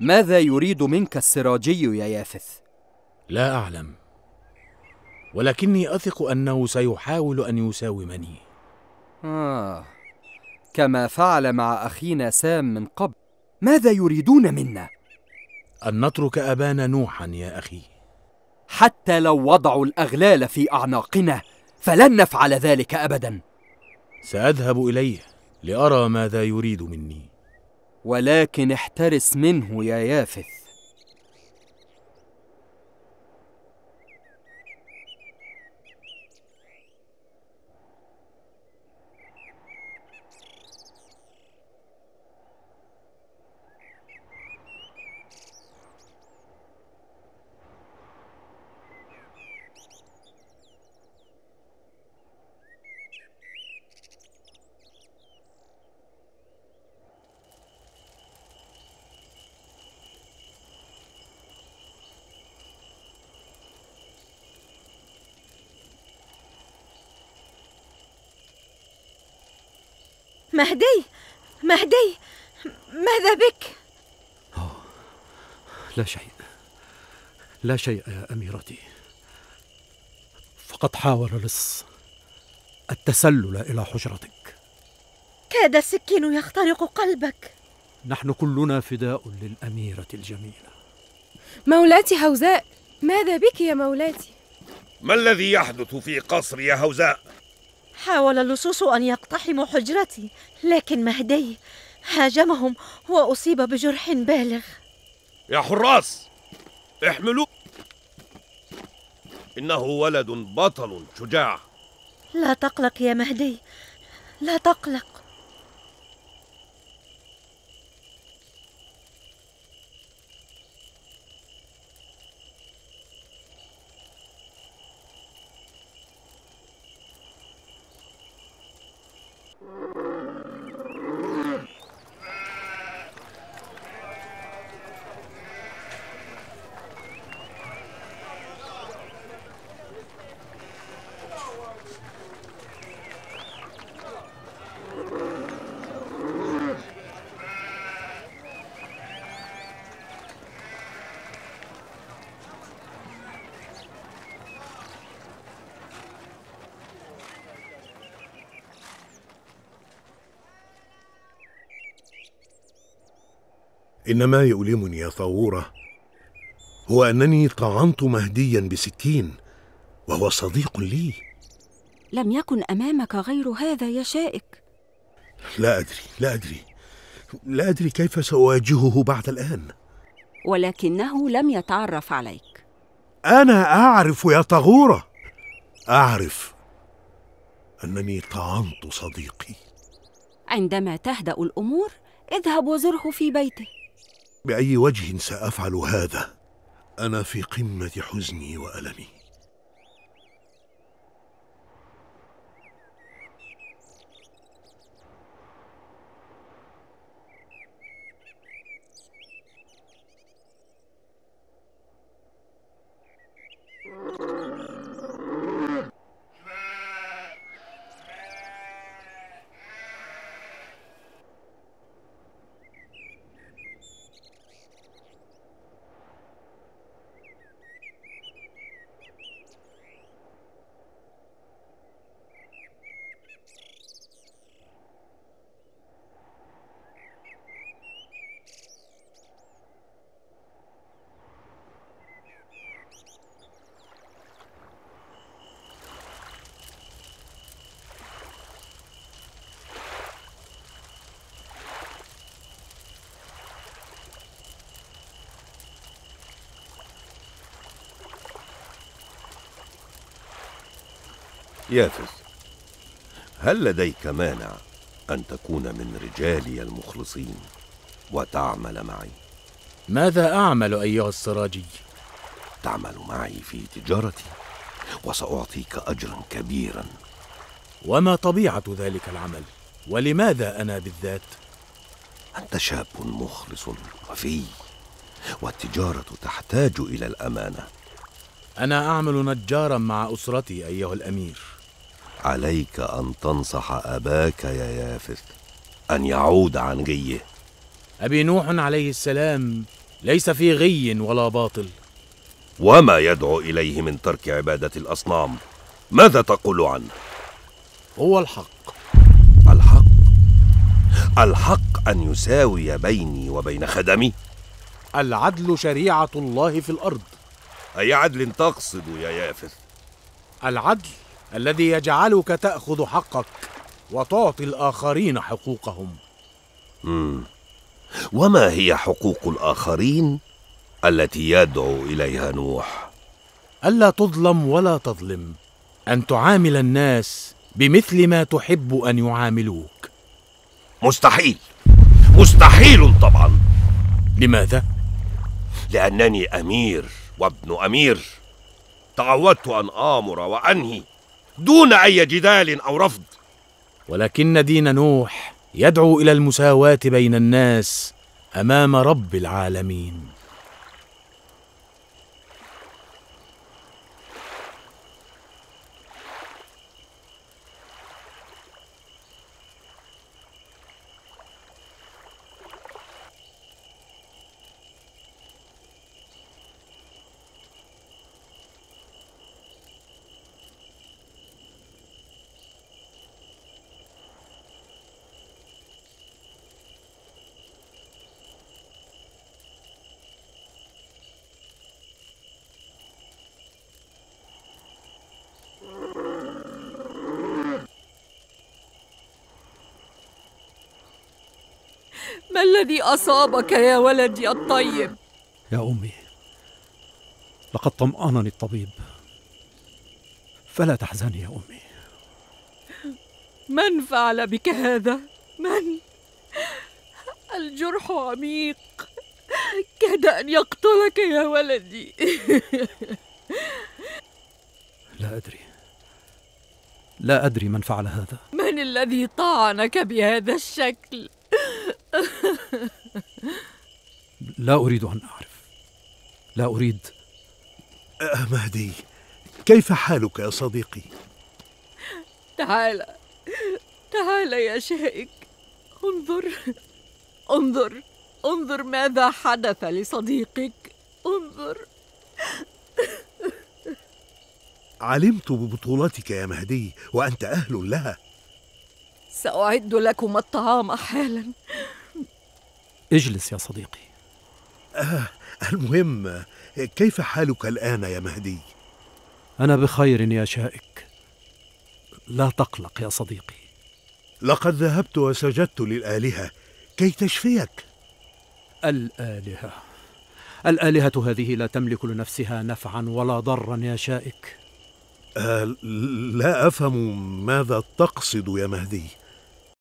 ماذا يريد منك السراجي يا يافث لا اعلم ولكني اثق انه سيحاول ان يساومني آه. كما فعل مع اخينا سام من قبل ماذا يريدون منا ان نترك ابانا نوحا يا اخي حتى لو وضعوا الاغلال في اعناقنا فلن نفعل ذلك ابدا ساذهب اليه لارى ماذا يريد مني ولكن احترس منه يا يافث مهدي مهدي ماذا بك أوه. لا شيء لا شيء يا اميرتي فقد حاول لص التسلل الى حجرتك كاد السكين يخترق قلبك نحن كلنا فداء للاميره الجميله مولاتي هوزاء ماذا بك يا مولاتي ما الذي يحدث في قصري يا هوزاء حاول اللصوص أن يقتحموا حجرتي لكن مهدي هاجمهم وأصيب بجرح بالغ يا حراس احملوا إنه ولد بطل شجاع لا تقلق يا مهدي لا تقلق إنما يؤلمني يا ثورة هو أنني طعنت مهديا بسكين وهو صديق لي لم يكن أمامك غير هذا يا شائك لا أدري لا أدري لا أدري كيف سأواجهه بعد الآن ولكنه لم يتعرف عليك أنا أعرف يا طغورة أعرف أنني طعنت صديقي عندما تهدأ الأمور اذهب وزره في بيته باي وجه سافعل هذا انا في قمه حزني والمي يافث هل لديك مانع أن تكون من رجالي المخلصين وتعمل معي؟ ماذا أعمل أيها السراجي؟ تعمل معي في تجارتي وسأعطيك أجرا كبيرا وما طبيعة ذلك العمل؟ ولماذا أنا بالذات؟ أنت شاب مخلص وفي والتجارة تحتاج إلى الأمانة أنا أعمل نجارا مع أسرتي أيها الأمير عليك أن تنصح أباك يا يافث أن يعود عن غيه أبي نوح عليه السلام ليس في غي ولا باطل وما يدعو إليه من ترك عبادة الأصنام ماذا تقول عنه؟ هو الحق الحق؟ الحق أن يساوي بيني وبين خدمي؟ العدل شريعة الله في الأرض أي عدل تقصد يا يافث؟ العدل الذي يجعلك تاخذ حقك وتعطي الاخرين حقوقهم مم. وما هي حقوق الاخرين التي يدعو اليها نوح الا تظلم ولا تظلم ان تعامل الناس بمثل ما تحب ان يعاملوك مستحيل مستحيل طبعا لماذا لانني امير وابن امير تعودت ان امر وانهي دون أي جدال أو رفض ولكن دين نوح يدعو إلى المساواة بين الناس أمام رب العالمين ما الذي أصابك يا ولدي الطيب؟ يا أمي لقد طمأنني الطبيب فلا تحزني يا أمي من فعل بك هذا؟ من؟ الجرح عميق كاد أن يقتلك يا ولدي لا أدري لا أدري من فعل هذا من الذي طعنك بهذا الشكل؟ لا أريد أن أعرف لا أريد مهدي كيف حالك يا صديقي؟ تعال تعال يا شائك انظر انظر انظر ماذا حدث لصديقك انظر علمت ببطولتك يا مهدي وأنت أهل لها سأعد لكما الطعام حالا اجلس يا صديقي آه المهم كيف حالك الآن يا مهدي؟ أنا بخير يا شائك لا تقلق يا صديقي لقد ذهبت وسجدت للآلهة كي تشفيك الآلهة الآلهة هذه لا تملك لنفسها نفعا ولا ضرا يا شائك أه لا أفهم ماذا تقصد يا مهدي